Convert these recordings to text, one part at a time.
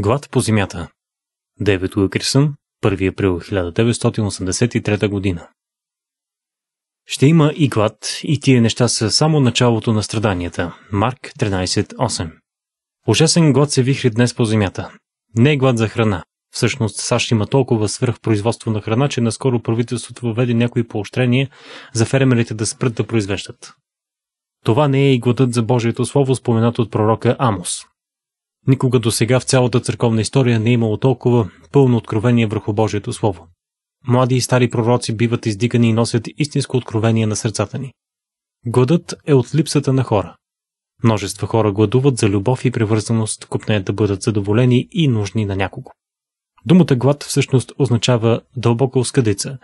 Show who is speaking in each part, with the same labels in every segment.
Speaker 1: Глад по земята. Девет Уилкерсън, 1 април 1983 година. Ще има и глад, и тия неща са само началото на страданията. Марк 13.8 Ужасен глад се вихри днес по земята. Не е глад за храна. Всъщност САЩ има толкова свръхпроизводство на храна, че наскоро правителството въведе някои поощрения за фермерите да спрат да произвеждат. Това не е и гладът за Божието Слово, споменато от пророка Амос. Никога до сега в цялата църковна история не е имало толкова пълно откровение върху Божието Слово. Млади и стари пророци биват издигани и носят истинско откровение на сърцата ни. Гладът е от липсата на хора. Множество хора гладуват за любов и превързаност, купнеят да бъдат задоволени и нужни на някого. Думата глад всъщност означава дълбока оскъдица,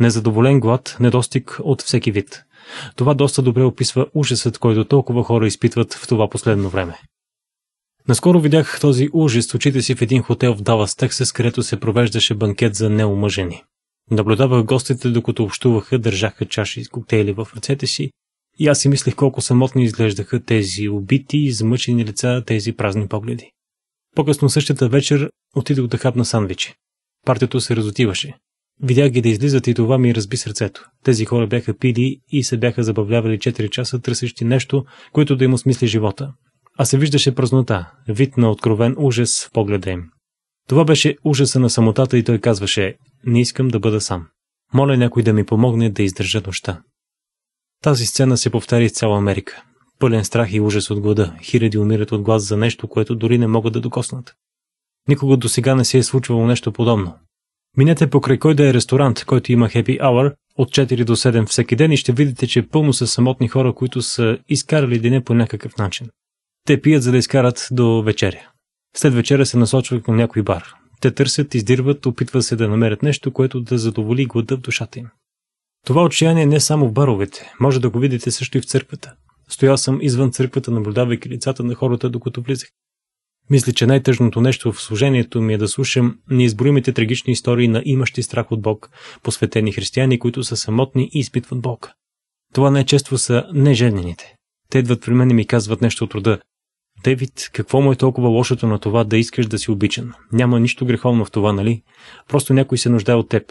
Speaker 1: незадоволен глад, недостиг от всеки вид. Това доста добре описва ужасът, който толкова хора изпитват в това последно време. Наскоро видях този ужас с очите си в един хотел в Далас, Тексас, където се провеждаше банкет за неумъжени. Наблюдавах гостите, докато общуваха, държаха чаши с коктейли в ръцете си и аз си мислех колко самотни изглеждаха тези убити, измъчени лица, тези празни погледи. По-късно същата вечер отидох да хапна сандвичи. Партито се разотиваше. Видях ги да излизат и това ми разби сърцето. Тези хора бяха пили и се бяха забавлявали 4 часа, търсещи нещо, което да им осмисли живота а се виждаше празнота, вид на откровен ужас в погледа им. Това беше ужаса на самотата и той казваше «Не искам да бъда сам. Моля някой да ми помогне да издържа нощта». Тази сцена се повтаря из цяла Америка. Пълен страх и ужас от глада, хиляди умират от глас за нещо, което дори не могат да докоснат. Никога до сега не се е случвало нещо подобно. Минете покрай кой да е ресторант, който има happy hour от 4 до 7 всеки ден и ще видите, че е пълно са самотни хора, които са изкарали деня по някакъв начин. Те пият, за да изкарат до вечеря. След вечеря се насочва към някой бар. Те търсят, издирват, опитват се да намерят нещо, което да задоволи глада в душата им. Това отчаяние е не е само в баровете, може да го видите също и в църквата. Стоял съм извън църквата, наблюдавайки лицата на хората, докато влизах. Мисля, че най-тъжното нещо в служението ми е да слушам неизброимите трагични истории на имащи страх от Бог, посветени християни, които са самотни и изпитват Бог. Това най-често са неженените. Те идват при мен и ми казват нещо от рода. Девид, какво му е толкова лошото на това да искаш да си обичан? Няма нищо греховно в това, нали? Просто някой се нуждае от теб.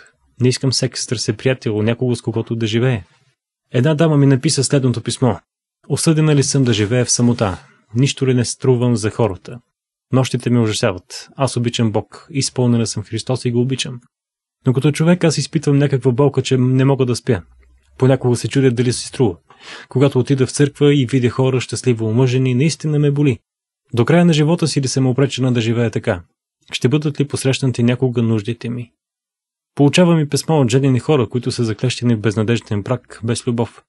Speaker 1: Не искам секс, търсе приятел, някого с когото да живее. Една дама ми написа следното писмо. Осъдена ли съм да живея в самота? Нищо ли не струвам за хората? Нощите ме ужасяват. Аз обичам Бог. Изпълнена съм Христос и го обичам. Но като човек аз изпитвам някаква болка, че не мога да спя. Понякога се чудя дали се струва. Когато отида в църква и видя хора щастливо омъжени, наистина ме боли. До края на живота си ли съм опречена да живея така? Ще бъдат ли посрещнати някога нуждите ми? Получавам и писмо от женени хора, които са заклещени в безнадежден брак, без любов.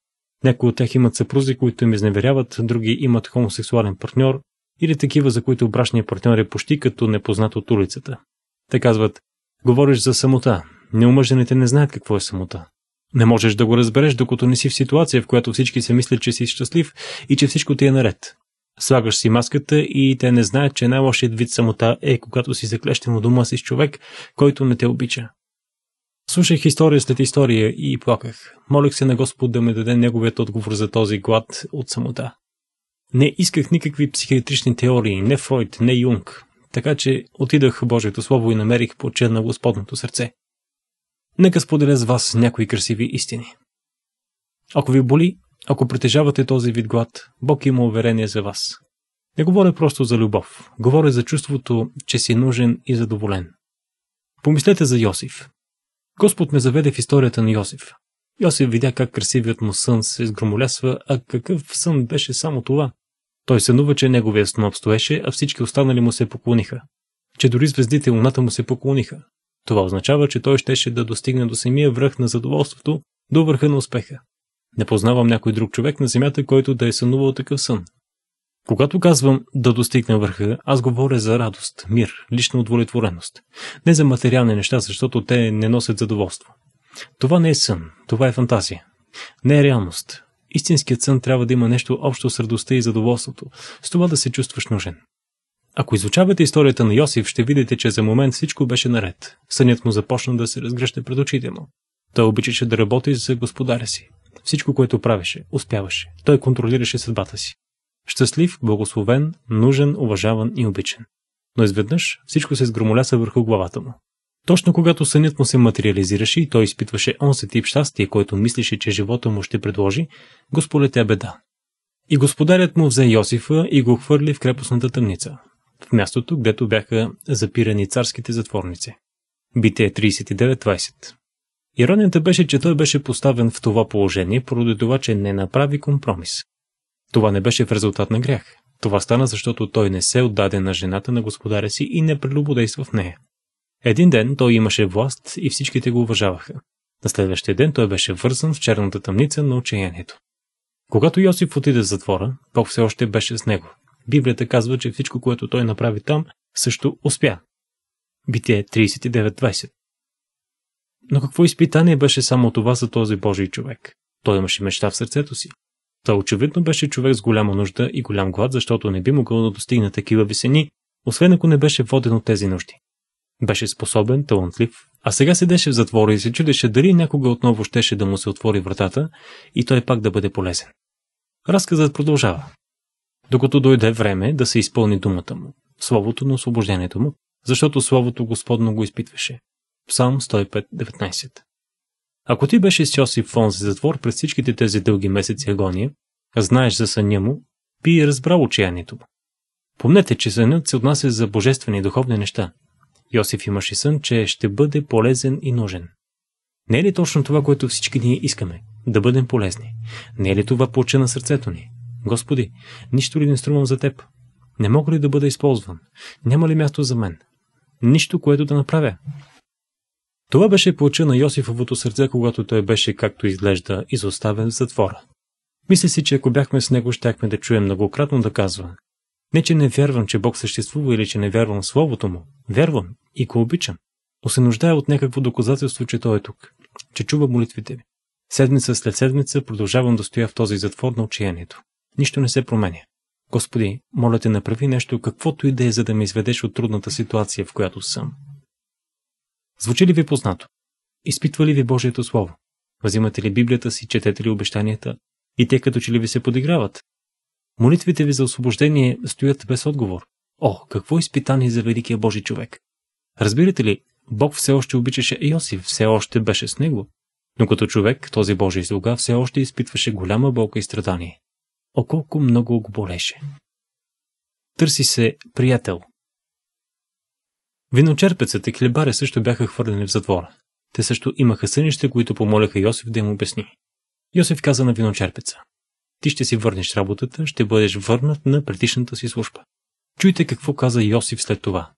Speaker 1: Някои от тях имат съпрузи, които им изневеряват, други имат хомосексуален партньор или такива, за които брашният партньор е почти като непознат от улицата. Те казват, говориш за самота, неумъжените не знаят какво е самота. Не можеш да го разбереш, докато не си в ситуация, в която всички се мислят, че си щастлив и че всичко ти е наред. Слагаш си маската и те не знаят, че най-лошият вид самота е, когато си заклещен от дома си с човек, който не те обича. Слушах история след история и плаках. Молих се на Господ да ме даде неговият отговор за този глад от самота. Не исках никакви психиатрични теории, не Фройд, не Юнг, така че отидах в Божието Слово и намерих почет на Господното сърце нека споделя с вас някои красиви истини. Ако ви боли, ако притежавате този вид глад, Бог има уверение за вас. Не говоря просто за любов, говоря за чувството, че си нужен и задоволен. Помислете за Йосиф. Господ ме заведе в историята на Йосиф. Йосиф видя как красивият му сън се сгромолясва, а какъв сън беше само това. Той сънува, че неговия сноп стоеше, а всички останали му се поклониха. Че дори звездите луната му се поклониха. Това означава, че той щеше да достигне до самия връх на задоволството, до върха на успеха. Не познавам някой друг човек на земята, който да е сънувал такъв сън. Когато казвам да достигна върха, аз говоря за радост, мир, лична удовлетвореност. Не за материални неща, защото те не носят задоволство. Това не е сън, това е фантазия. Не е реалност. Истинският сън трябва да има нещо общо с радостта и задоволството, с това да се чувстваш нужен. Ако изучавате историята на Йосиф, ще видите, че за момент всичко беше наред. Сънят му започна да се разгръща пред очите му. Той обичаше да работи за господаря си. Всичко, което правеше, успяваше. Той контролираше съдбата си. Щастлив, благословен, нужен, уважаван и обичан. Но изведнъж всичко се сгромоляса върху главата му. Точно когато сънят му се материализираше и той изпитваше онзи тип щастие, който мислеше, че живота му ще предложи, го сполетя беда. И господарят му взе Йосифа и го хвърли в крепостната тъмница, мястото, където бяха запирани царските затворници. Бите 39-20 Иронията беше, че той беше поставен в това положение, поради това, че не направи компромис. Това не беше в резултат на грях. Това стана, защото той не се отдаде на жената на господаря си и не прелюбодейства в нея. Един ден той имаше власт и всичките го уважаваха. На следващия ден той беше вързан в черната тъмница на отчаянието. Когато Йосиф отиде в затвора, Бог все още беше с него. Библията казва, че всичко, което той направи там, също успя. Битие 39.20 Но какво изпитание беше само това за този Божий човек? Той имаше мечта в сърцето си. Та очевидно беше човек с голяма нужда и голям глад, защото не би могъл да достигне такива висени, освен ако не беше воден от тези нужди. Беше способен, талантлив, а сега седеше в затвора и се чудеше дали някога отново щеше да му се отвори вратата и той пак да бъде полезен. Разказът продължава докато дойде време да се изпълни думата му, словото на освобождението му, защото словото Господно го изпитваше. Псалм 105.19 Ако ти беше с Йосиф в онзи затвор през всичките тези дълги месеци агония, знаеш за съня му, би и разбрал отчаянието му. Помнете, че сънят се отнася за божествени и духовни неща. Йосиф имаше сън, че ще бъде полезен и нужен. Не е ли точно това, което всички ние искаме? Да бъдем полезни. Не е ли това плача на сърцето ни? Господи, нищо ли не струвам за теб? Не мога ли да бъда използван? Няма ли място за мен? Нищо, което да направя. Това беше плача на Йосифовото сърце, когато той беше, както изглежда, изоставен в затвора. Мисля си, че ако бяхме с него, щяхме да чуем многократно да казва. Не, че не вярвам, че Бог съществува или че не вярвам в Словото му. Вярвам и го обичам. Но се нуждая от някакво доказателство, че той е тук, че чува молитвите ми. Седмица след седмица продължавам да стоя в този затвор на отчаянието. Нищо не се променя. Господи, моля те, направи нещо, каквото и да е, за да ме изведеш от трудната ситуация, в която съм. Звучи ли ви познато? Изпитва ли ви Божието Слово? Взимате ли Библията си, четете ли обещанията? И те като че ли ви се подиграват? Молитвите ви за освобождение стоят без отговор. О, какво изпитание за великия Божи човек! Разбирате ли, Бог все още обичаше Йосиф, все още беше с него. Но като човек, този Божий слуга все още изпитваше голяма болка и страдание. О колко много го болеше. Търси се приятел. Виночерпецът и хлебаря също бяха хвърлени в затвора. Те също имаха сънища, които помоляха Йосиф да им обясни. Йосиф каза на виночерпеца. Ти ще си върнеш работата, ще бъдеш върнат на предишната си служба. Чуйте какво каза Йосиф след това.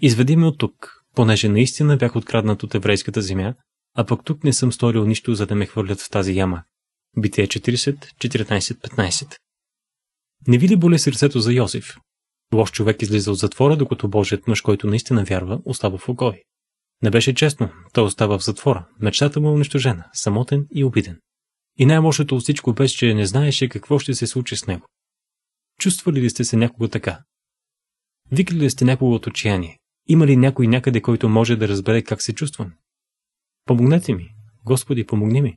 Speaker 1: Изведи ме от тук, понеже наистина бях откраднат от еврейската земя, а пък тук не съм сторил нищо, за да ме хвърлят в тази яма, Битие 40, 14-15 Не ви ли боле сърцето за Йозеф? Лош човек излиза от затвора, докато Божият мъж, който наистина вярва, остава в окой. Не беше честно, той остава в затвора, мечтата му е унищожена, самотен и обиден. И най-лошото от всичко беше, че не знаеше какво ще се случи с него. Чувствали ли сте се някого така? Викали ли сте някого от отчаяние? Има ли някой някъде, който може да разбере как се чувствам? Помогнете ми, Господи, помогни ми.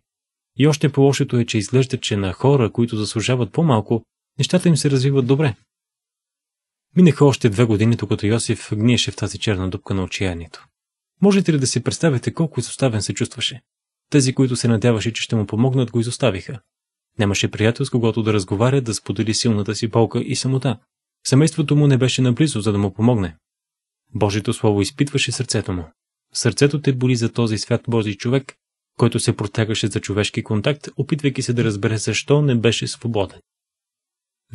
Speaker 1: И още по-лошото е, че изглежда, че на хора, които заслужават по-малко, нещата им се развиват добре. Минаха още две години, докато Йосиф гниеше в тази черна дупка на отчаянието. Можете ли да си представите колко изоставен се чувстваше? Тези, които се надяваше, че ще му помогнат, го изоставиха. Нямаше приятел, с когото да разговаря, да сподели силната си болка и самота. Семейството му не беше наблизо, за да му помогне. Божието Слово изпитваше сърцето му. Сърцето те боли за този свят Божий човек, който се протягаше за човешки контакт, опитвайки се да разбере защо не беше свободен.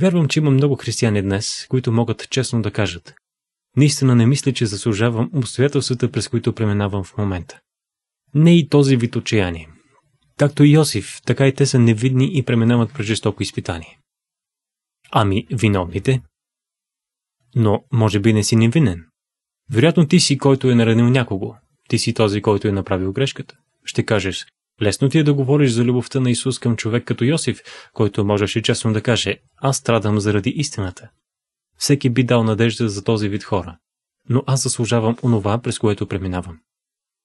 Speaker 1: Вярвам, че има много християни днес, които могат честно да кажат. Наистина не мисля, че заслужавам обстоятелствата, през които преминавам в момента. Не и този вид отчаяние. Както и Йосиф, така и те са невидни и преминават през жестоко изпитание. Ами, виновните? Но, може би не си невинен. Вероятно ти си, който е наранил някого. Ти си този, който е направил грешката ще кажеш. Лесно ти е да говориш за любовта на Исус към човек като Йосиф, който можеше честно да каже «Аз страдам заради истината». Всеки би дал надежда за този вид хора. Но аз заслужавам онова, през което преминавам.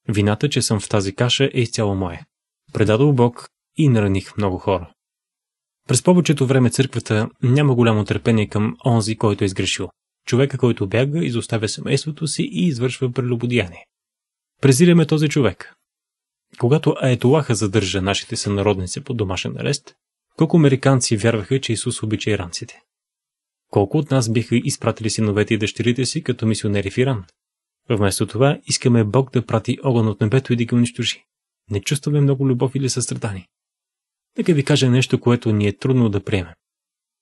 Speaker 1: Вината, че съм в тази каша е изцяло моя. Предадох Бог и нараних много хора. През повечето време църквата няма голямо търпение към онзи, който е изгрешил. Човека, който бяга, изоставя семейството си и извършва прелюбодяние. Презираме този човек, когато Аетолаха задържа нашите сънародници по домашен арест, колко американци вярваха, че Исус обича иранците? Колко от нас биха изпратили синовете и дъщерите си като мисионери в Иран? Вместо това искаме Бог да прати огън от небето и да ги унищожи. Не чувстваме много любов или състрадание. Нека ви кажа нещо, което ни е трудно да приемем.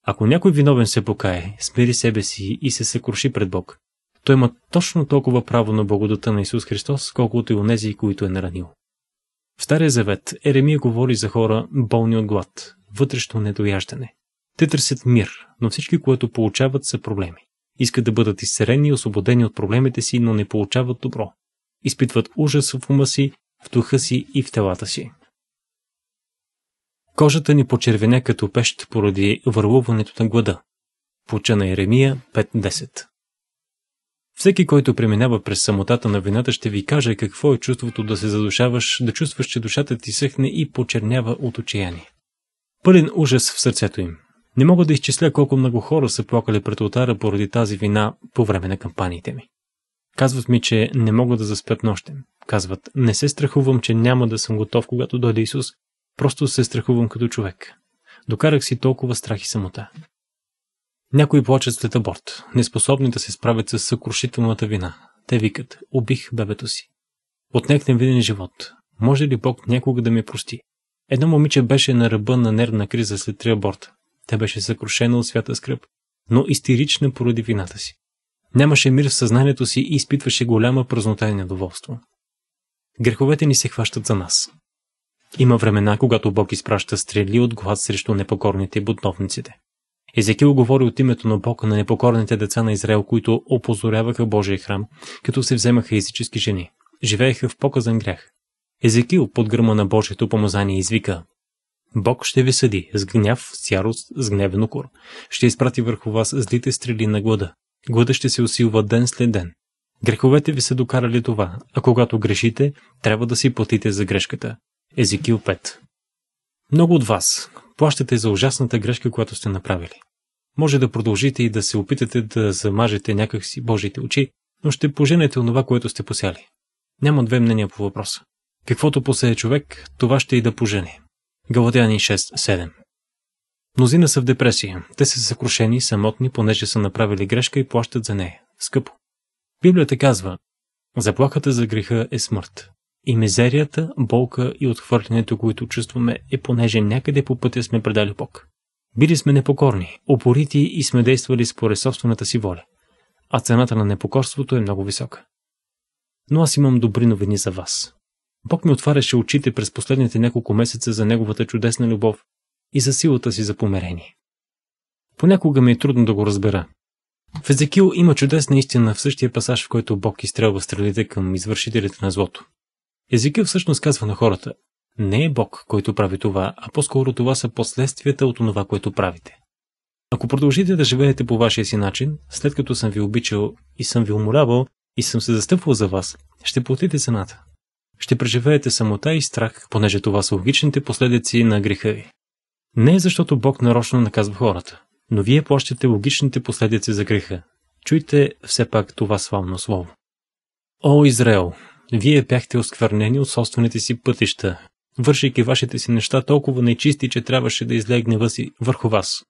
Speaker 1: Ако някой виновен се покае, смири себе си и се съкруши пред Бог, той има точно толкова право на благодата на Исус Христос, колкото и у нези, които е наранил. В Стария завет Еремия говори за хора болни от глад, вътрешно недояждане. Те търсят мир, но всички, което получават, са проблеми. Искат да бъдат изцерени и освободени от проблемите си, но не получават добро. Изпитват ужас в ума си, в духа си и в телата си. Кожата ни почервеня като пещ поради върлуването на глада. Поча на Еремия 5.10 всеки, който преминава през самотата на вината, ще ви каже какво е чувството да се задушаваш, да чувстваш, че душата ти съхне и почернява от отчаяние. Пълен ужас в сърцето им. Не мога да изчисля колко много хора са плакали пред отара поради тази вина по време на кампаниите ми. Казват ми, че не мога да заспят нощем. Казват, не се страхувам, че няма да съм готов, когато дойде Исус. Просто се страхувам като човек. Докарах си толкова страх и самота. Някои плачат след аборт, неспособни да се справят с съкрушителната вина. Те викат, убих бебето си. Отнех невиден живот. Може ли Бог някога да ме прости? Едно момиче беше на ръба на нервна криза след три аборта. Тя беше съкрушена от свята скръп, но истерична поради вината си. Нямаше мир в съзнанието си и изпитваше голяма празнота и недоволство. Греховете ни се хващат за нас. Има времена, когато Бог изпраща стрели от глад срещу непокорните и бутновниците. Езекил говори от името на Бога на непокорните деца на Израел, които опозоряваха Божия храм, като се вземаха езически жени. Живееха в показан грях. Езекил под гръма на Божието помазание извика Бог ще ви съди с гняв, с ярост, с гневен укор. Ще изпрати върху вас злите стрели на глада. Глада ще се усилва ден след ден. Греховете ви са докарали това, а когато грешите, трябва да си платите за грешката. Езекил 5 Много от вас, плащате за ужасната грешка, която сте направили. Може да продължите и да се опитате да замажете някакси Божите очи, но ще поженете онова, което сте посяли. Няма две мнения по въпроса. Каквото посее човек, това ще и да пожене. Галатяни 6.7 Мнозина са в депресия. Те са съкрушени, самотни, понеже са направили грешка и плащат за нея. Скъпо. Библията казва, заплахата за греха е смърт. И мизерията, болка и отхвърлянето, които чувстваме, е понеже някъде по пътя сме предали Бог. Били сме непокорни, опорити и сме действали според собствената си воля. А цената на непокорството е много висока. Но аз имам добри новини за вас. Бог ми отваряше очите през последните няколко месеца за Неговата чудесна любов и за силата си за померение. Понякога ми е трудно да го разбера. В Езекил има чудесна истина в същия пасаж, в който Бог изстрелва стрелите към извършителите на злото. Езикът всъщност казва на хората. Не е Бог, който прави това, а по-скоро това са последствията от това, което правите. Ако продължите да живеете по вашия си начин, след като съм ви обичал и съм ви уморявал и съм се застъпвал за вас, ще платите цената. Ще преживеете самота и страх, понеже това са логичните последици на греха ви. Не е защото Бог нарочно наказва хората, но вие плащате логичните последици за греха. Чуйте все пак това славно слово. О, Израел, вие бяхте осквернени от собствените си пътища, вършайки вашите си неща толкова нечисти, че трябваше да излегне си върху вас.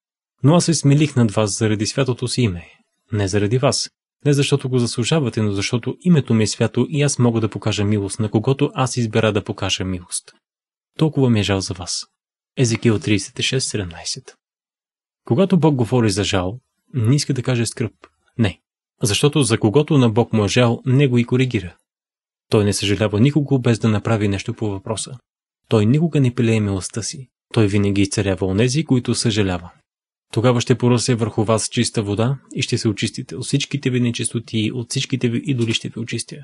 Speaker 1: Но аз се смилих над вас заради святото си име. Не заради вас. Не защото го заслужавате, но защото името ми е свято и аз мога да покажа милост, на когото аз избера да покажа милост. Толкова ми е жал за вас. Езекиил 36.17 Когато Бог говори за жал, не иска да каже скръп. Не. Защото за когото на Бог му е жал, не го и коригира. Той не съжалява никого без да направи нещо по въпроса. Той никога не пилее милостта си. Той винаги изцарява онези, които съжалява. Тогава ще поръсе върху вас чиста вода и ще се очистите. От всичките ви нечистоти, от всичките ви идоли ще ви очистя.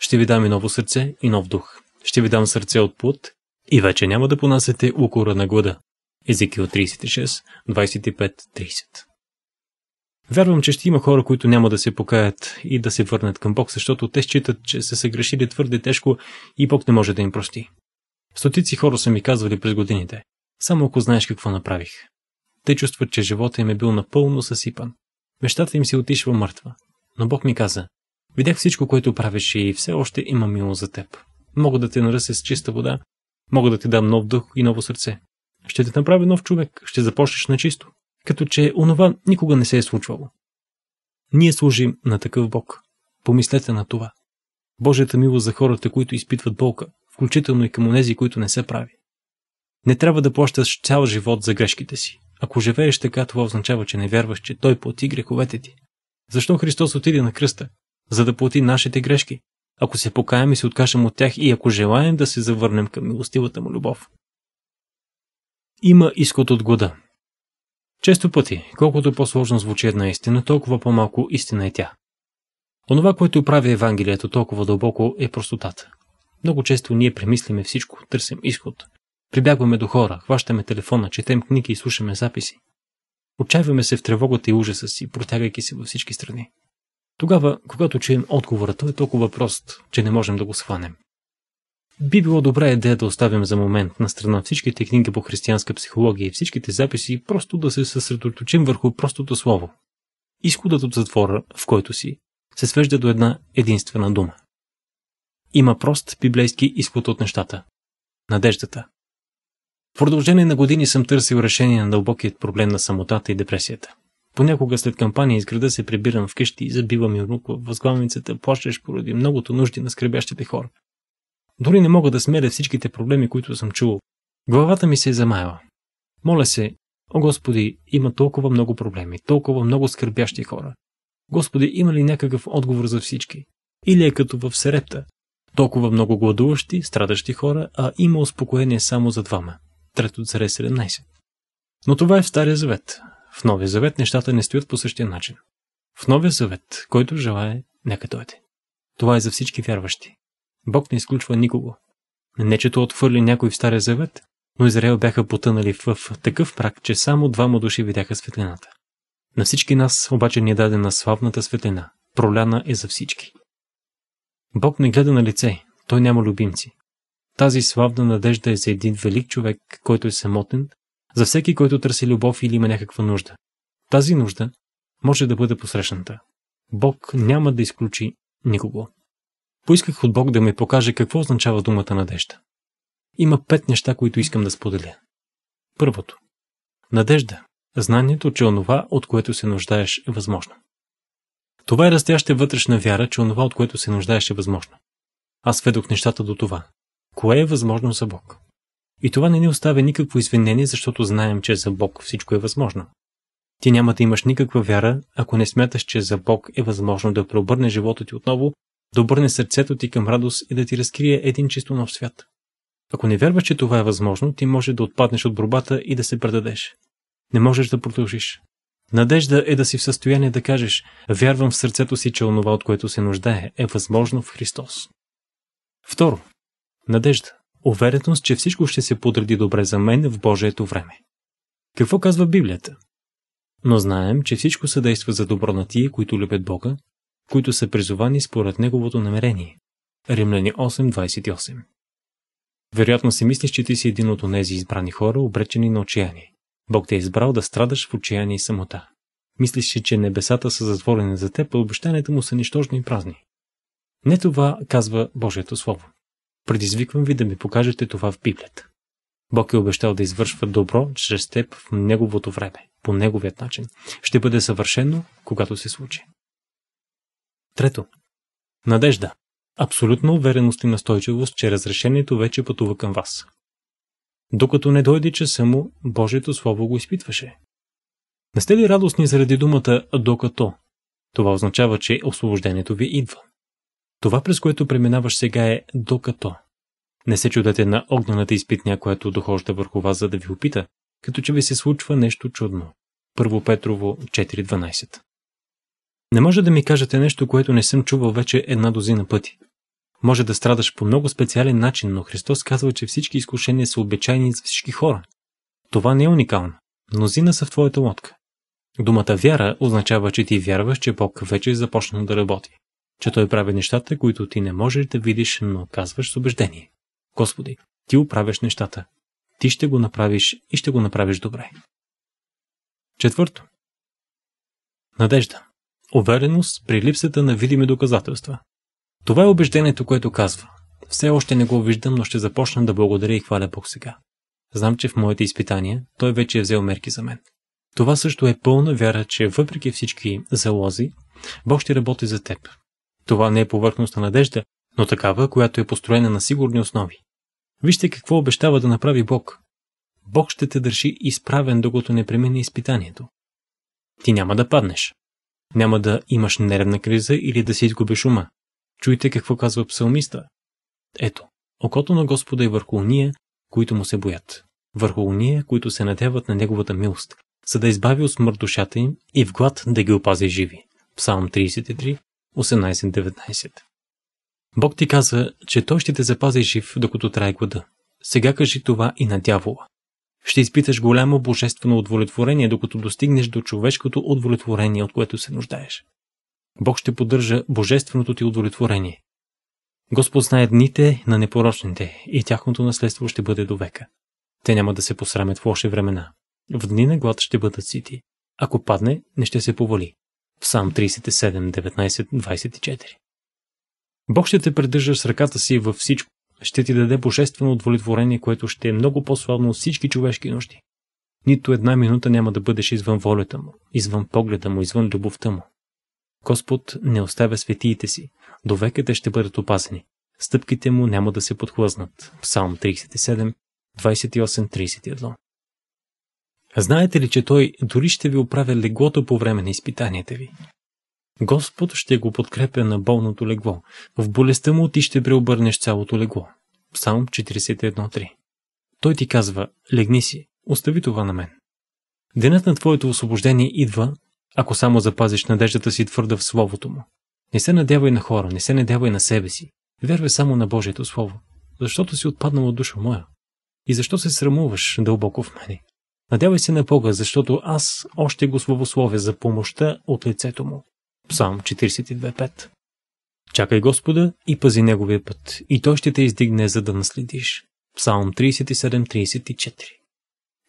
Speaker 1: Ще ви дам и ново сърце и нов дух. Ще ви дам сърце от плът и вече няма да понасете укора на глада. Езекиил 36, 25, 30 Вярвам, че ще има хора, които няма да се покаят и да се върнат към Бог, защото те считат, че са се грешили твърде тежко и Бог не може да им прости. Стотици хора са ми казвали през годините, само ако знаеш какво направих. Те чувстват, че живота им е бил напълно съсипан. Мещата им си отишва мъртва. Но Бог ми каза, видях всичко, което правиш и все още има мило за теб. Мога да те наръся с чиста вода, мога да ти дам нов дух и ново сърце. Ще те направя нов човек, ще започнеш на чисто като че онова никога не се е случвало. Ние служим на такъв Бог. Помислете на това. Божията милост за хората, които изпитват болка, включително и към онези, които не се прави. Не трябва да плащаш цял живот за грешките си. Ако живееш така, това означава, че не вярваш, че Той плати греховете ти. Защо Христос отиде на кръста? За да плати нашите грешки. Ако се покаем и се откажем от тях и ако желаем да се завърнем към милостивата му любов. Има изход от глада. Често пъти, колкото по-сложно звучи една истина, толкова по-малко истина е тя. Онова, което прави Евангелието толкова дълбоко е простотата. Много често ние премислиме всичко, търсим изход. Прибягваме до хора, хващаме телефона, четем книги и слушаме записи. Отчаиваме се в тревогата и ужаса си, протягайки се във всички страни. Тогава, когато чуем отговора, той е толкова прост, че не можем да го схванем. Би било добра идея да оставим за момент на страна всичките книги по християнска психология и всичките записи и просто да се съсредоточим върху простото слово. Изходът от затвора, в който си, се свежда до една единствена дума. Има прост библейски изход от нещата. Надеждата. В продължение на години съм търсил решение на дълбокият проблем на самотата и депресията. Понякога след кампания из града се прибирам вкъщи и забивам юнуко в възглавницата, плащаш поради многото нужди на скребящите хора. Дори не мога да смеля всичките проблеми, които съм чувал. Главата ми се е замаяла. Моля се, о Господи, има толкова много проблеми, толкова много скърбящи хора. Господи, има ли някакъв отговор за всички? Или е като в Серепта? Толкова много гладуващи, страдащи хора, а има успокоение само за двама. Трето царе 17. Но това е в Стария завет. В Новия завет нещата не стоят по същия начин. В Новия завет, който желая нека дойде. Това е за всички вярващи. Бог не изключва никого. Не чето отвърли някой в Стария завет, но Израел бяха потънали в такъв мрак, че само двама души видяха светлината. На всички нас обаче ни е дадена славната светлина, проляна е за всички. Бог не гледа на лице, той няма любимци. Тази славна надежда е за един велик човек, който е самотен, за всеки, който търси любов или има някаква нужда. Тази нужда може да бъде посрещната. Бог няма да изключи никого. Поисках от Бог да ми покаже какво означава думата надежда. Има пет неща, които искам да споделя. Първото. Надежда. Знанието, че онова, от което се нуждаеш, е възможно. Това е растяща вътрешна вяра, че онова, от което се нуждаеш, е възможно. Аз сведох нещата до това. Кое е възможно за Бог? И това не ни оставя никакво извинение, защото знаем, че за Бог всичко е възможно. Ти няма да имаш никаква вяра, ако не смяташ, че за Бог е възможно да преобърне живота ти отново да обърне сърцето ти към радост и да ти разкрие един чисто нов свят. Ако не вярваш, че това е възможно, ти може да отпаднеш от борбата и да се предадеш. Не можеш да продължиш. Надежда е да си в състояние да кажеш «Вярвам в сърцето си, че онова, от което се нуждае, е възможно в Христос». Второ. Надежда. Увереност, че всичко ще се подреди добре за мен в Божието време. Какво казва Библията? Но знаем, че всичко съдейства за добро на тия, които любят Бога, които са призовани според неговото намерение. Римляни 8.28 Вероятно си мислиш, че ти си един от онези избрани хора, обречени на отчаяние. Бог те е избрал да страдаш в отчаяние и самота. Мислиш, че небесата са затворени за теб, а обещанията му са нищожни и празни. Не това казва Божието Слово. Предизвиквам ви да ми покажете това в Библията. Бог е обещал да извършва добро чрез теб в Неговото време, по Неговият начин. Ще бъде съвършено, когато се случи. Трето. Надежда. Абсолютна увереност и настойчивост, че разрешението вече пътува към вас. Докато не дойде че само Божието Слово го изпитваше. Не сте ли радостни заради думата «докато»? Това означава, че освобождението ви идва. Това, през което преминаваш сега е «докато». Не се чудете на огнената изпитня, която дохожда върху вас, за да ви опита, като че ви се случва нещо чудно. 1 Петрово 4.12 не може да ми кажете нещо, което не съм чувал вече една дозина пъти. Може да страдаш по много специален начин, но Христос казва, че всички изкушения са обичайни за всички хора. Това не е уникално. Мнозина са в твоята лодка. Думата вяра означава, че ти вярваш, че Бог вече е започнал да работи. Че Той прави нещата, които ти не можеш да видиш, но казваш с убеждение. Господи, ти управяш нещата. Ти ще го направиш и ще го направиш добре. Четвърто. Надежда. Увереност при липсата на видими доказателства. Това е убеждението, което казва. Все още не го виждам, но ще започна да благодаря и хваля Бог сега. Знам, че в моите изпитания той вече е взел мерки за мен. Това също е пълна вяра, че въпреки всички залози, Бог ще работи за теб. Това не е повърхностна надежда, но такава, която е построена на сигурни основи. Вижте какво обещава да направи Бог. Бог ще те държи изправен, докато не премине изпитанието. Ти няма да паднеш. Няма да имаш нервна криза или да си изгубиш ума. Чуйте какво казва псалмиста. Ето, окото на Господа е върху уния, които му се боят. Върху уния, които се надяват на неговата милост, за да избави от смърт душата им и в глад да ги опази живи. Псалм 33, 18-19 Бог ти каза, че той ще те запази жив, докато трае глада. Сега кажи това и на дявола. Ще изпиташ голямо божествено удовлетворение, докато достигнеш до човешкото удовлетворение, от което се нуждаеш. Бог ще поддържа божественото ти удовлетворение. Господ знае дните на непорочните и тяхното наследство ще бъде до века. Те няма да се посрамят в лоши времена. В дни на глад ще бъдат сити. Ако падне, не ще се повали. Сам 37, 19, 24. Бог ще те придържа с ръката си във всичко, ще ти даде божествено удовлетворение, което ще е много по-славно от всички човешки нужди. Нито една минута няма да бъдеш извън волята му, извън погледа му, извън любовта му. Господ не оставя светиите си, до века те ще бъдат опасени. Стъпките му няма да се подхлъзнат. Псалм 37, 28-31 Знаете ли, че той дори ще ви оправя леглото по време на изпитанията ви? Господ ще го подкрепя на болното легло. В болестта му ти ще преобърнеш цялото легло. Псалм 41.3 Той ти казва, легни си, остави това на мен. Денът на твоето освобождение идва, ако само запазиш надеждата си твърда в Словото му. Не се надявай на хора, не се надявай на себе си. Вярвай само на Божието Слово, защото си отпаднал от душа моя. И защо се срамуваш дълбоко в мене? Надявай се на Бога, защото аз още го славословя за помощта от лицето му. Псалм 42.5 Чакай Господа и пази Неговия път, и Той ще те издигне, за да наследиш. Псалм 37.34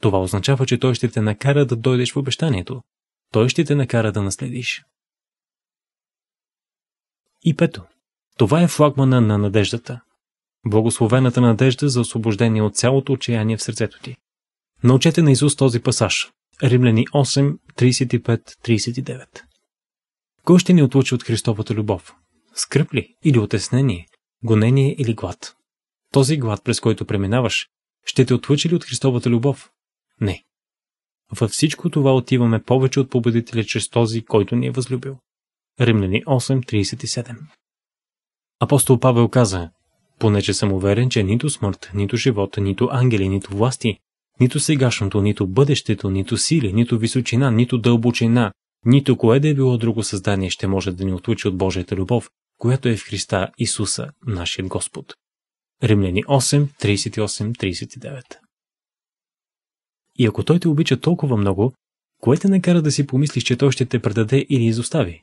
Speaker 1: Това означава, че Той ще те накара да дойдеш в обещанието. Той ще те накара да наследиш. И пето. Това е флагмана на надеждата. Благословената надежда за освобождение от цялото отчаяние в сърцето ти. Научете на Исус този пасаж. Римляни 8, 35-39 кой ще ни отлучи от Христовата любов? Скръп ли или отеснение, гонение или глад? Този глад, през който преминаваш, ще те отлучи ли от Христовата любов? Не. Във всичко това отиваме повече от победителя чрез този, който ни е възлюбил. Римляни 8.37 Апостол Павел каза, понеже съм уверен, че нито смърт, нито живот, нито ангели, нито власти, нито сегашното, нито бъдещето, нито сили, нито височина, нито дълбочина, нито кое да е било друго създание ще може да ни отлучи от Божията любов, която е в Христа Исуса, нашия Господ. Римляни 8, 38-39 И ако Той те обича толкова много, кое те накара да си помислиш, че Той ще те предаде или изостави?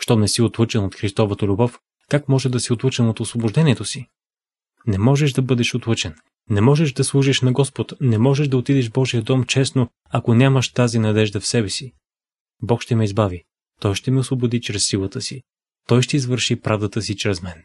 Speaker 1: Щом не си отлучен от Христовата любов, как може да си отлучен от освобождението си? Не можеш да бъдеш отлучен. Не можеш да служиш на Господ, не можеш да отидеш в Божия дом честно, ако нямаш тази надежда в себе си. Бог ще ме избави. Той ще ме освободи чрез силата си. Той ще извърши правдата си чрез мен.